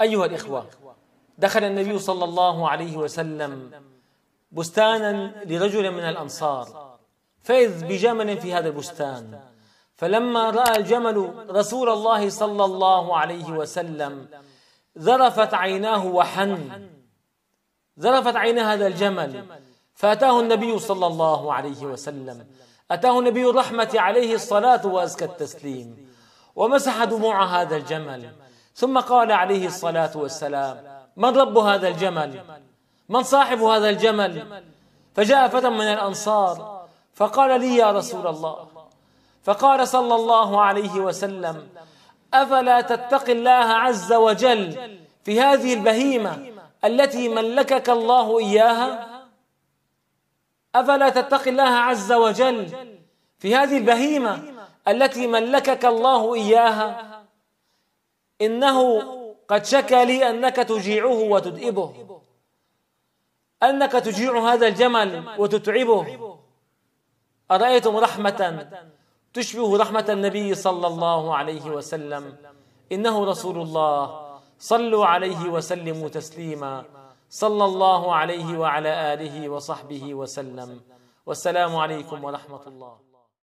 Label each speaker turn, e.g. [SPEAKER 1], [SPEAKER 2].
[SPEAKER 1] أيها الإخوة دخل النبي صلى الله عليه وسلم بستانا لرجل من الأنصار فإذ بجمل في هذا البستان فلما رأى الجمل رسول الله صلى الله عليه وسلم ذرفت عيناه وحن ذرفت عين هذا الجمل فأتاه النبي صلى الله عليه وسلم أتاه نبي الرحمة عليه الصلاة وأزكى التسليم ومسح دموع هذا الجمل ثم قال عليه الصلاة والسلام من رب هذا الجمل من صاحب هذا الجمل فجاء فتى من الأنصار فقال لي يا رسول الله فقال صلى الله عليه وسلم أفلا تتقي الله عز وجل في هذه البهيمة التي ملكك الله إياها أفلا تتقي الله عز وجل في هذه البهيمة التي ملكك الله إياها إنه قد شكى لي أنك تجيعه وتدئبه أنك تجيع هذا الجمل وتتعبه أرأيتم رحمة تشبه رحمة النبي صلى الله عليه وسلم إنه رسول الله صلوا عليه وسلموا تسليما صلى الله عليه وعلى آله وصحبه وسلم والسلام عليكم ورحمة الله